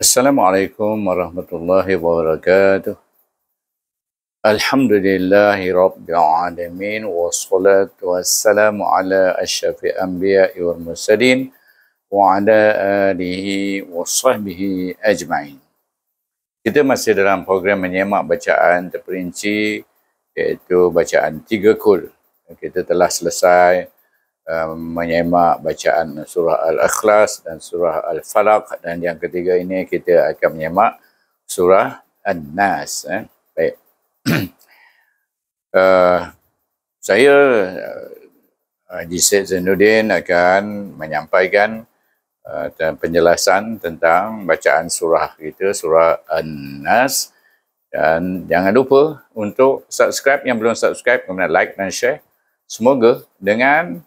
Assalamualaikum warahmatullahi wabarakatuh. Alhamdulillahi Rabbil Alamin wa salatu wassalamu ala ashrafi anbiya'i wal mursalin wa ala alihi wa sahbihi ajma'in. Kita masih dalam program menyemak bacaan terperinci iaitu bacaan tiga kul. Kita telah selesai Um, menyemak bacaan surah Al-Ikhlas dan surah Al-Falaq dan yang ketiga ini kita akan menyemak surah An-Nas. Eh? Baik. uh, saya uh, Haji Syed Zainuddin akan menyampaikan uh, penjelasan tentang bacaan surah kita, surah An-Nas. Dan jangan lupa untuk subscribe yang belum subscribe, kemudian like dan share. Semoga dengan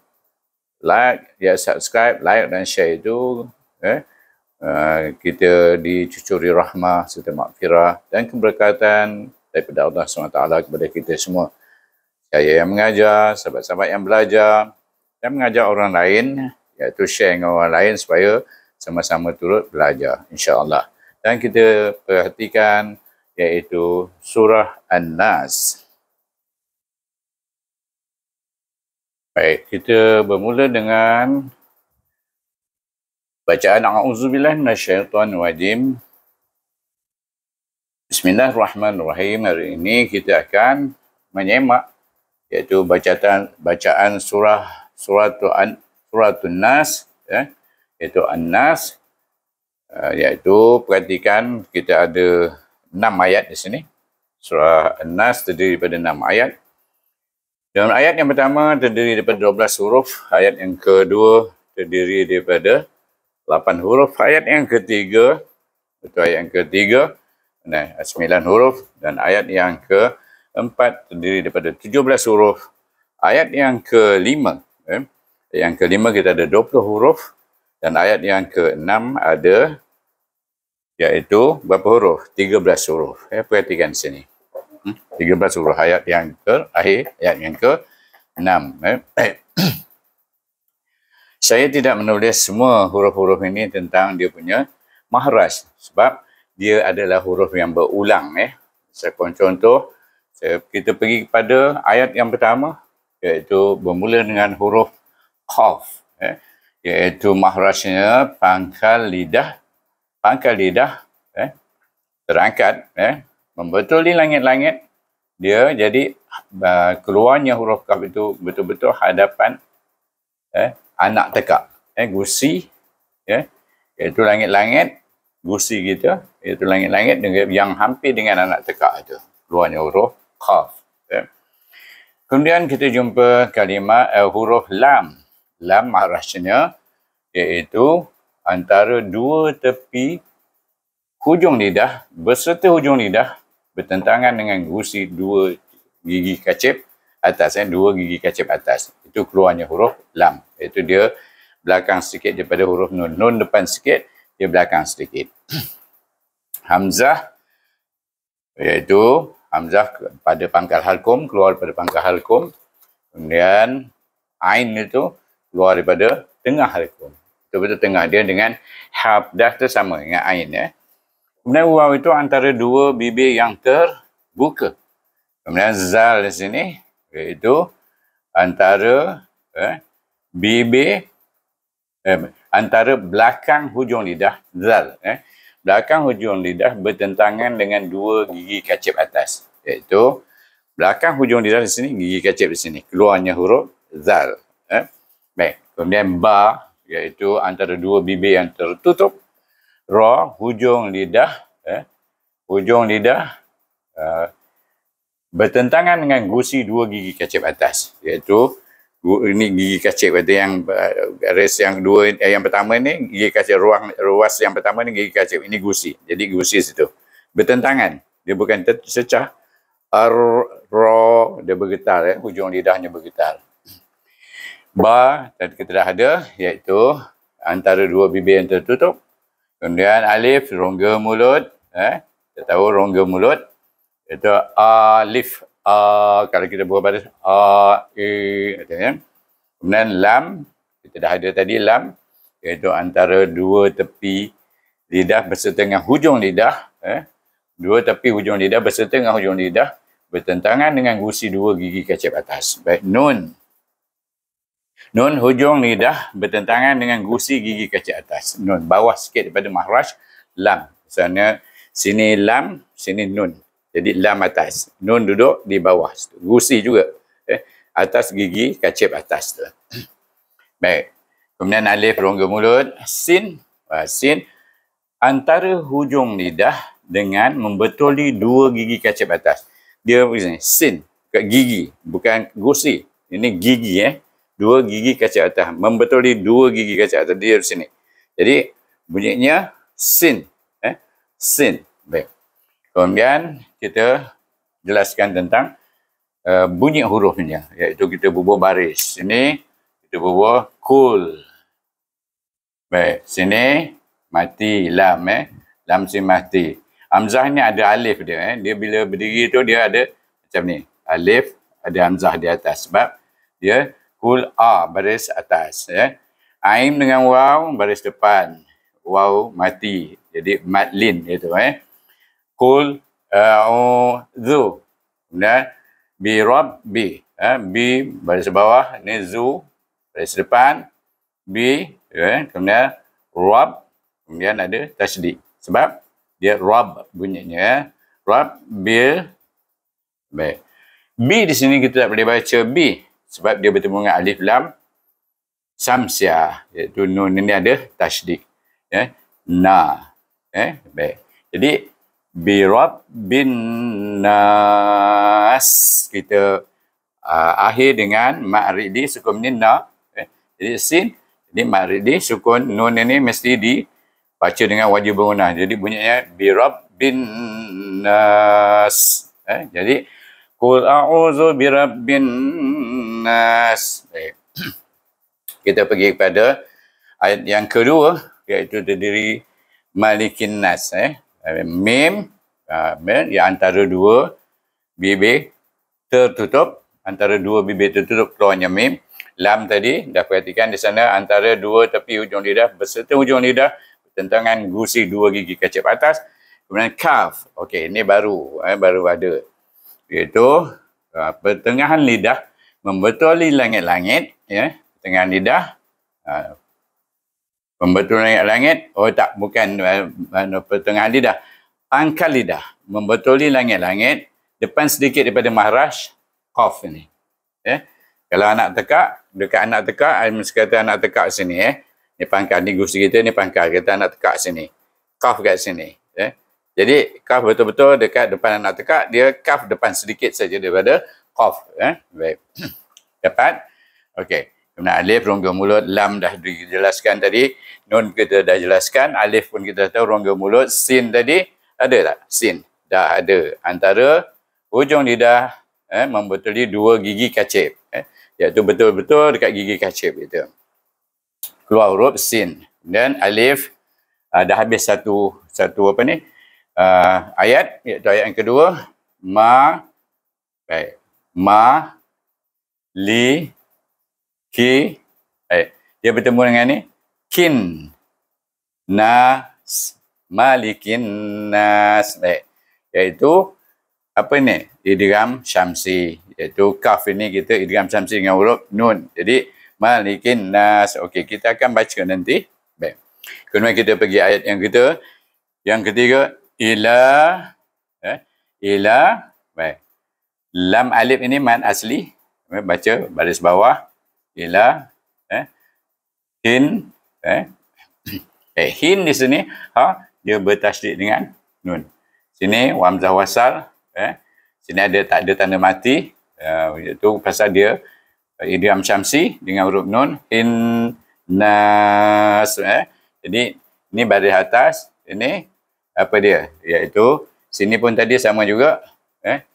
like ya subscribe like dan share itu eh Uh, kita dicucuri rahmah serta makfirah dan keberkatan daripada Allah SWT kepada kita semua. Saya yang mengajar, sahabat-sahabat yang belajar dan mengajar orang lain ya. iaitu share dengan orang lain supaya sama-sama turut belajar insyaAllah. Dan kita perhatikan iaitu surah An-Nas. Baik, kita bermula dengan bacaan A'udzubillah minasyaitan wajim. Bismillahirrahmanirrahim. Hari ini kita akan menyemak iaitu bacaan bacaan surah suratu an suratu nas ya iaitu annas uh, iaitu perhatikan kita ada enam ayat di sini surah annas terdiri daripada enam ayat dalam ayat yang pertama terdiri daripada 12 huruf, ayat yang kedua terdiri daripada 8 huruf, ayat yang ketiga itu ayat yang ketiga, nah, 9 huruf dan ayat yang keempat terdiri daripada 17 huruf. Ayat yang kelima, eh, yang kelima kita ada 20 huruf dan ayat yang keenam ada iaitu berapa huruf? 13 huruf. Eh, perhatikan sini. 13 huruf ayat yang ke akhir ayat yang ke-6. Eh. Saya tidak menulis semua huruf-huruf ini tentang dia punya mahras sebab dia adalah huruf yang berulang. Eh. Saya contoh, kita pergi kepada ayat yang pertama iaitu bermula dengan huruf Qaf. Eh. Iaitu mahrasnya pangkal lidah, pangkal lidah eh, terangkat. Eh membetul di langit-langit dia jadi uh, keluarnya huruf kaf itu betul-betul hadapan eh, anak tekak eh, gusi ya yeah, iaitu langit-langit gusi kita iaitu langit-langit yang hampir dengan anak tekak itu keluarnya huruf kaf yeah. kemudian kita jumpa kalimat uh, huruf lam lam marasnya iaitu antara dua tepi hujung lidah beserta hujung lidah bertentangan dengan gusi dua gigi kacip atas eh dua gigi kacip atas itu keluarnya huruf lam iaitu dia belakang sedikit daripada huruf nun nun depan sikit dia belakang sedikit hamzah iaitu hamzah pada pangkal halkum keluar pada pangkal halkum kemudian ain itu keluar daripada tengah halkum betul-betul tengah dia dengan hab tu sama dengan ain eh. Kemudian wau itu antara dua bibir yang terbuka. Kemudian zal di sini iaitu antara eh, bibir eh, antara belakang hujung lidah zal eh. belakang hujung lidah bertentangan dengan dua gigi kacip atas iaitu belakang hujung lidah di sini gigi kacip di sini keluarnya huruf zal eh. baik kemudian ba iaitu antara dua bibir yang tertutup ra hujung lidah eh hujung lidah uh, bertentangan dengan gusi dua gigi kacip atas iaitu ini gigi kacip kata yang garis eh, yang dua eh, yang pertama ni gigi kacip ruang ruas yang pertama ni gigi kacip ini gusi jadi gusi situ bertentangan dia bukan secah ar ro dia bergetar eh hujung lidahnya bergetar ba dan kita dah ada iaitu antara dua bibir yang tertutup Kemudian alif rongga mulut. Eh? Kita tahu rongga mulut. Itu alif. Uh, kalau kita buat baris. A, E. ni. Kemudian lam. Kita dah ada tadi lam. Iaitu antara dua tepi lidah berserta dengan hujung lidah. Eh? Dua tepi hujung lidah berserta dengan hujung lidah. Bertentangan dengan gusi dua gigi kacip atas. Baik. Nun. Nun hujung lidah bertentangan dengan gusi gigi kaca atas. Nun bawah sikit daripada mahraj lam. Misalnya sini lam, sini nun. Jadi lam atas. Nun duduk di bawah. Gusi juga. Eh, atas gigi kacip atas tu. Baik. Kemudian alif rongga mulut. Sin. Ah, sin. Antara hujung lidah dengan membetuli dua gigi kacip atas. Dia begini. Sin. Kat gigi. Bukan gusi. Ini gigi eh dua gigi kaca atas. Membetuli dua gigi kaca atas. Dia di sini. Jadi bunyinya sin. Eh? Sin. Baik. Kemudian kita jelaskan tentang uh, bunyi hurufnya. Iaitu kita bubuh baris. Ini kita bubuh kul. Baik. Sini mati. Lam. Eh? Lam si mati. Amzah ni ada alif dia. Eh? Dia bila berdiri tu dia ada macam ni. Alif ada hamzah di atas. Sebab dia Kul A baris atas. Ya. Aim dengan waw baris depan. Waw mati. Jadi matlin itu. Eh. Kul A'udhu. Kemudian bi rab bi eh, ya. bi baris bawah ni zu baris depan bi ya kemudian rab kemudian ada tasydid sebab dia rab bunyinya eh. rab bi baik bi di sini kita tak boleh baca bi sebab dia bertemu dengan alif lam samsia iaitu nun ini ada tasydid ya eh? na eh baik jadi bi bin nas kita uh, akhir dengan ma'ridi sukun ni na eh? jadi sin jadi ma'ridi sukun nun ini mesti di baca dengan wajib bangunan jadi bunyinya bi bin nas eh jadi Kul a'udzu birabbin nas. Baik. Eh. Kita pergi kepada ayat yang kedua iaitu terdiri malikin nas eh. Mim uh, ha, yang antara dua bibir tertutup antara dua bibir tertutup keluarnya mim lam tadi dah perhatikan di sana antara dua tepi hujung lidah berserta hujung lidah bertentangan gusi dua gigi kecil atas kemudian kaf okey ini baru eh, baru ada iaitu uh, pertengahan lidah membetuli langit-langit ya pertengahan lidah uh, membetuli langit-langit oh tak bukan uh, uh pertengahan lidah pangkal lidah membetuli langit-langit depan sedikit daripada mahraj qaf ni ya kalau anak teka, dekat anak teka. ai mesti anak teka sini eh ni pangkal ni gusti kita ni pangkal kita anak teka sini qaf kat sini jadi kaf betul-betul dekat depan anak tekak, dia kaf depan sedikit saja daripada qaf. Eh? Baik. Dapat? Okey. Kemudian alif, rongga mulut, lam dah dijelaskan tadi. Nun kita dah jelaskan. Alif pun kita tahu rongga mulut. Sin tadi ada tak? Sin. Dah ada. Antara ujung lidah eh, membetuli dua gigi kacip. Eh? Iaitu betul-betul dekat gigi kacip itu. Keluar huruf sin. dan alif uh, dah habis satu satu apa ni? uh, ayat iaitu ayat yang kedua ma baik ma li ki baik dia bertemu dengan ni kin nas malikin nas baik iaitu apa ni idgham syamsi iaitu kaf ini kita idgham syamsi dengan huruf nun jadi malikin nas okey kita akan baca nanti baik kemudian kita pergi ayat yang kita yang ketiga ila eh, ila baik lam alif ini man asli eh, baca baris bawah ila eh hin eh eh hin di sini ha dia bertasydid dengan nun sini wamzah wasal eh sini ada tak ada tanda mati uh, eh, itu pasal dia eh, idiom syamsi dengan huruf nun hin nas eh jadi ini baris atas ini apa dia iaitu sini pun tadi sama juga eh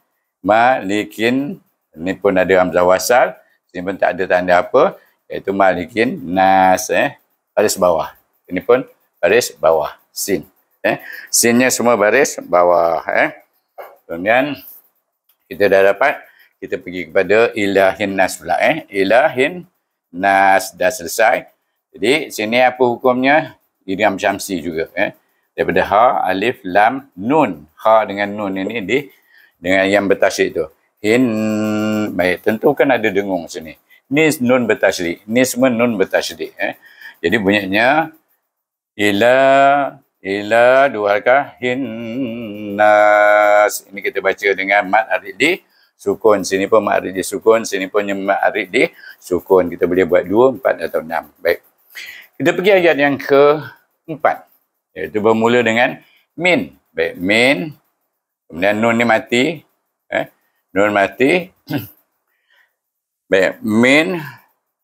malikin ni pun ada hamzah wasal sini pun tak ada tanda apa iaitu malikin nas eh baris bawah ini pun baris bawah sin eh sinnya semua baris bawah eh kemudian kita dah dapat kita pergi kepada ilahin nas pula eh ilahin nas dah selesai jadi sini apa hukumnya idgham syamsi juga eh daripada ha alif lam nun ha dengan nun ini di dengan yang bertasrik tu in baik tentu kan ada dengung sini ni nun bertasrik ni semua nun bertasrik eh jadi bunyinya ila ila dua harakah hinnas ini kita baca dengan mat arid di sukun sini pun mat arid di sukun sini pun mat arid di sukun kita boleh buat dua, empat atau enam baik kita pergi ayat yang ke empat iaitu bermula dengan min baik min kemudian nun ni mati eh nun mati baik min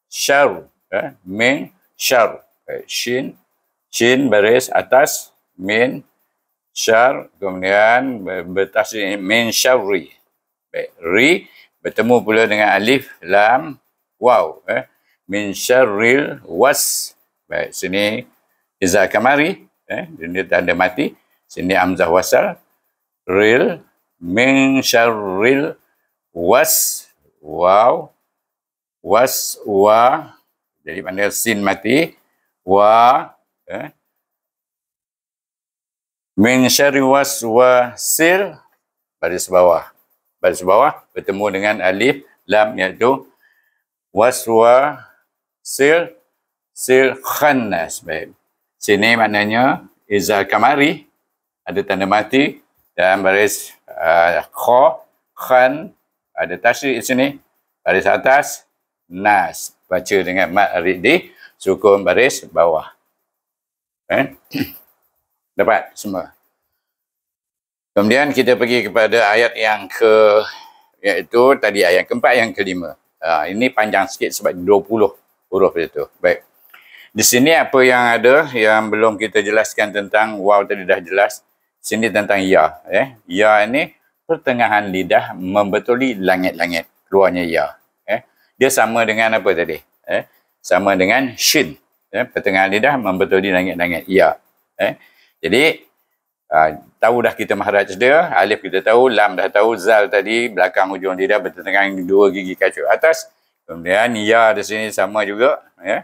syar eh min syar baik shin shin baris atas min syar kemudian bertas min syarri baik ri bertemu pula dengan alif lam waw eh min syarril was baik sini izah kamari eh, dunia tanda mati sini amzah wasal ril min syarril was waw was wa jadi mana sin mati wa eh, min syarri was wa sil baris bawah baris bawah bertemu dengan alif lam iaitu was wa sil sil khannas baik Cene maknanya Izzah Kamari, ada tanda mati. Dan baris uh, Kho, Khan, ada tasri di sini. Baris atas, Nas. Baca dengan Mat Ridi, sukun baris bawah. Eh? Dapat semua. Kemudian kita pergi kepada ayat yang ke, iaitu tadi ayat keempat, yang kelima. Uh, ini panjang sikit sebab 20 huruf itu. Baik. Di sini apa yang ada yang belum kita jelaskan tentang wow tadi dah jelas. Sini tentang ya. Eh. Ya ini pertengahan lidah membetuli langit-langit. Keluarnya ya. Eh. Dia sama dengan apa tadi? Eh. Sama dengan shin. Eh. Pertengahan lidah membetuli langit-langit. Ya. Eh. Jadi, uh, tahu dah kita maharaj dia. Alif kita tahu. Lam dah tahu. Zal tadi belakang ujung lidah bertentangan dua gigi kacau atas. Kemudian ya di sini sama juga. Ya. Eh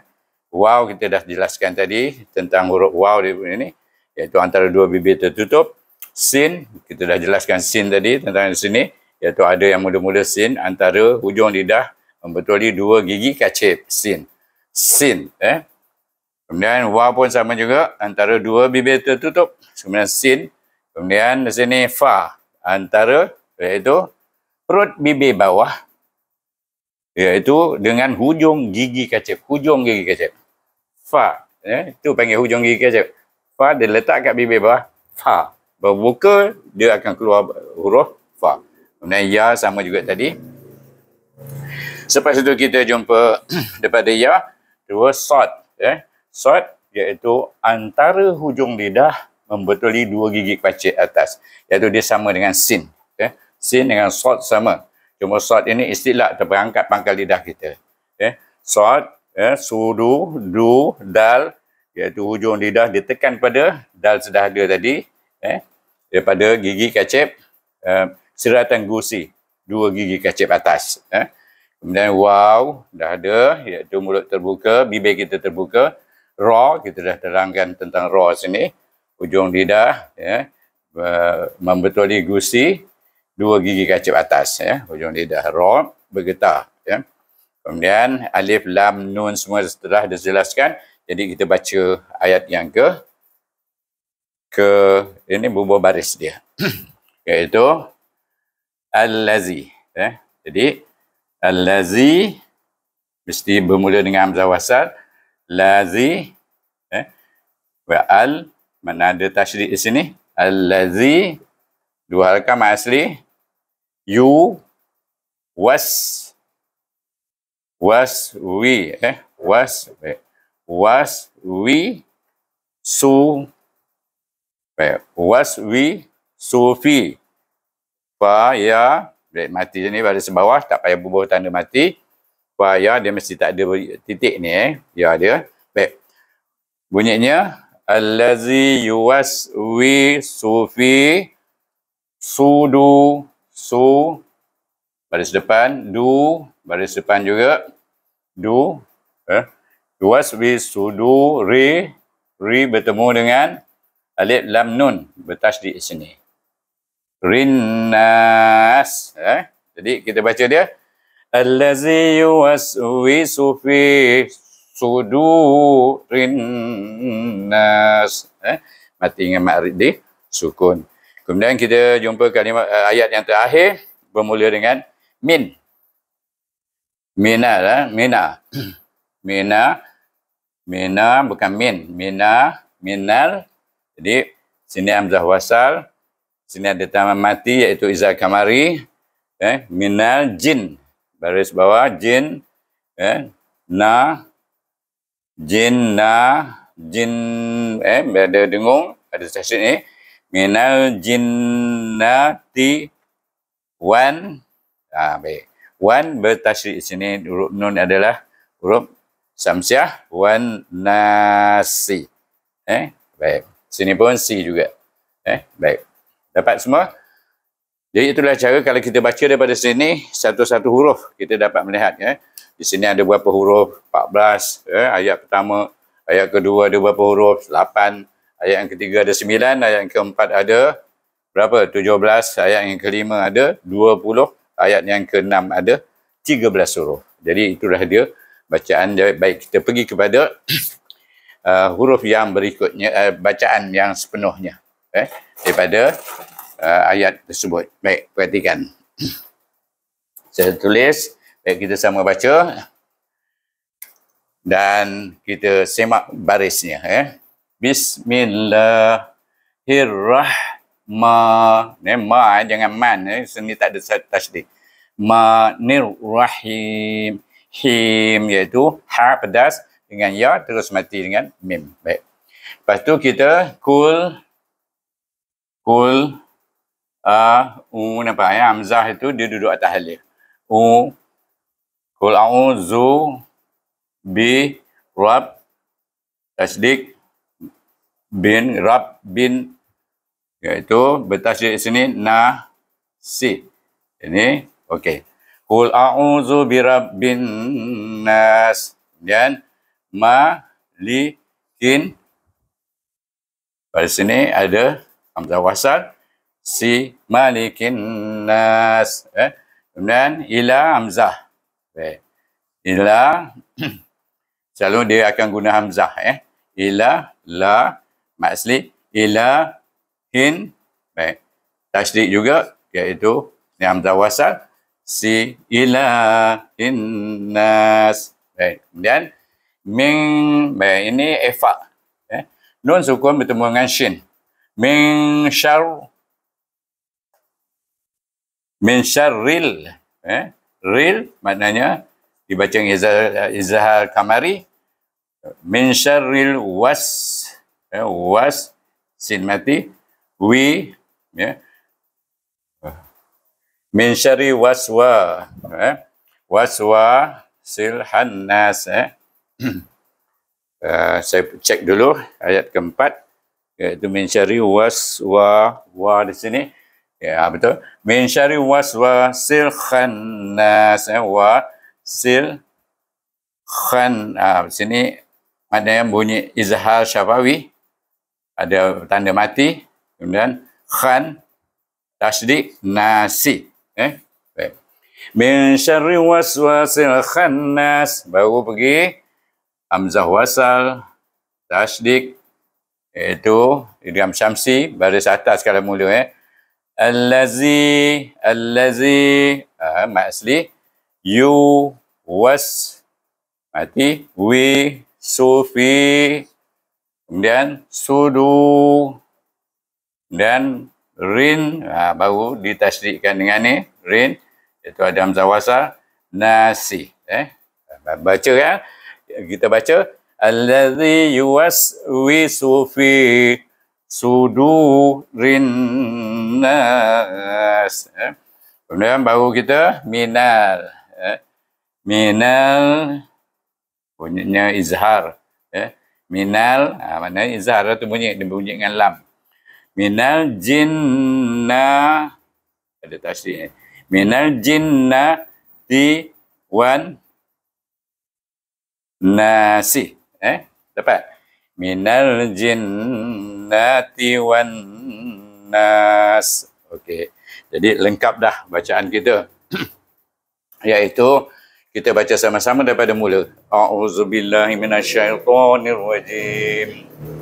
wow kita dah jelaskan tadi tentang huruf wow di ini iaitu antara dua bibir tertutup sin kita dah jelaskan sin tadi tentang di sini iaitu ada yang mula-mula sin antara hujung lidah membetuli dua gigi kacip sin sin eh kemudian wow pun sama juga antara dua bibir tertutup kemudian sin kemudian di sini fa antara iaitu perut bibir bawah iaitu dengan hujung gigi kacip hujung gigi kacip fa ya eh? itu panggil hujung gigi kecil fa dia letak kat bibir bawah fa berbuka dia akan keluar huruf fa kemudian ya sama juga tadi selepas itu kita jumpa daripada ya dua sod ya sod iaitu antara hujung lidah membetuli dua gigi kepacit atas iaitu dia sama dengan sin ya sin dengan sod sama cuma sod ini istilah terperangkat pangkal lidah kita ya sod ya, sudu, du, dal, iaitu hujung lidah ditekan pada dal sedahaga tadi, eh, daripada gigi kacip, eh, ya, seratan gusi, dua gigi kacip atas. Eh. Kemudian wow, dah ada, iaitu mulut terbuka, bibir kita terbuka, raw, kita dah terangkan tentang raw sini, hujung lidah, ya, eh, membetuli gusi, dua gigi kacip atas, ya, eh. hujung lidah raw, bergetar. Ya. Eh. Kemudian alif lam nun semua telah dijelaskan. Jadi kita baca ayat yang ke ke ini bubuh baris dia. Iaitu allazi eh. Jadi Al allazi mesti bermula dengan hamzah wasal lazi eh wa al mana ada tasydid di sini allazi dua harakat asli yu was was we eh was eh, was we su eh, was we sufi fa ya baik mati ni pada sebawah tak payah bubuh tanda mati fa ya dia mesti tak ada titik ni eh ya dia baik bunyinya allazi yuwas wi sufi sudu su baris depan du baris depan juga du eh duas bi sudu ri ri bertemu dengan alif lam nun di sini rinnas eh jadi kita baca dia allazi yuwaswisu sudu rinnas. eh mati dengan makrid di sukun kemudian kita jumpa kalimat eh, ayat yang terakhir bermula dengan min Mina lah, Mina. Mina, Mina bukan Min. Mina, lah. Minal. Jadi, sini Amzah Wasal. Sini ada taman mati iaitu Izzah Kamari. Eh, Minal Jin. Baris bawah, Jin. Eh, na, Jin, Na, Jin. Eh, ada dengung, ada stesen ni. Eh. Minal Jin, Na, Ti, Wan. Ah, baik wan bertashrik sini huruf nun adalah huruf samsiah wan nasi eh baik sini pun si juga eh baik dapat semua jadi itulah cara kalau kita baca daripada sini satu-satu huruf kita dapat melihat ya. Eh. Di sini ada beberapa huruf? 14 eh, ya. ayat pertama, ayat kedua ada beberapa huruf? 8, ayat yang ketiga ada 9, ayat yang keempat ada berapa? 17, ayat yang kelima ada ayat yang ke-6 ada 13 suruh. Jadi itulah dia bacaan dia. Baik kita pergi kepada uh, huruf yang berikutnya, uh, bacaan yang sepenuhnya eh, daripada uh, ayat tersebut. Baik, perhatikan. Saya tulis. Baik, kita sama baca. Dan kita semak barisnya. Eh. Bismillahirrahmanirrahim ma ni ma jangan man ni eh. sini tak ada tasdid ma nir rahim him iaitu ha pedas dengan ya terus mati dengan mim baik lepas tu kita kul kul a uh, u nampak ya hamzah itu dia duduk atas alif u kul auzu bi rab tasdik bin rab bin iaitu bertasydid sini na si ini okey qul a'udzu birabbin nas dan ma li kin pada sini ada hamzah wasal si malikin nas eh kemudian ila hamzah okay. ila selalu dia akan guna hamzah eh ila la maksli ila In baik tasdik juga iaitu yang tawasal si ila innas baik kemudian ming baik ini efa eh. Ya. nun sukun bertemu dengan shin min syar min syarril eh ril maknanya dibaca izhar, izhar kamari min syarril was eh, was sin mati we ya min syari waswa eh waswa silhan nas ya. eh ah, uh, saya cek dulu ayat keempat iaitu min syari waswa wa di sini ya yeah, betul min syari waswa silhan nas eh ya. wa sil khan uh, di sini ada yang bunyi izhar syafawi ada tanda mati kemudian khan tasdid nasi eh baik min syarri waswasil khannas baru pergi hamzah wasal tasdid iaitu idgham syamsi baris atas sekali mula eh allazi allazi ah masli yu was mati wi sufi kemudian sudu dan rin ha, baru ditasdikkan dengan ni rin iaitu adam zawasa nasi eh baca ya kita baca allazi yuwaswisu fi sudurin nas eh? kemudian baru kita minal eh? minal bunyinya izhar eh? minal ha, mana izhar tu bunyi dia bunyi dengan lam minal jinna ada tasrih eh. minal jinna di wan nasi eh dapat minal jinna di wan nas okey jadi lengkap dah bacaan kita iaitu kita baca sama-sama daripada mula a'udzubillahi minasyaitonirrajim rajim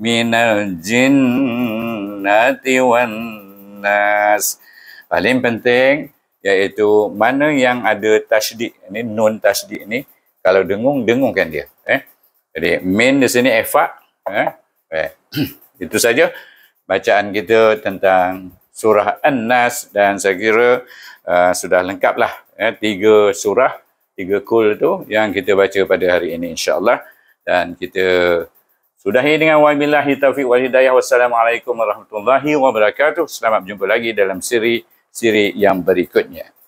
من الجنة nas Paling penting iaitu mana yang ada tajdid ni nun tajdid ni kalau dengung dengungkan dia eh jadi min di sini efa eh, eh. itu saja bacaan kita tentang surah an dan saya kira uh, sudah lengkaplah eh tiga surah tiga kul tu yang kita baca pada hari ini insyaallah dan kita Sudahi dengan wa billahi taufiq wal hidayah. Wassalamualaikum warahmatullahi wabarakatuh. Selamat jumpa lagi dalam siri-siri yang berikutnya.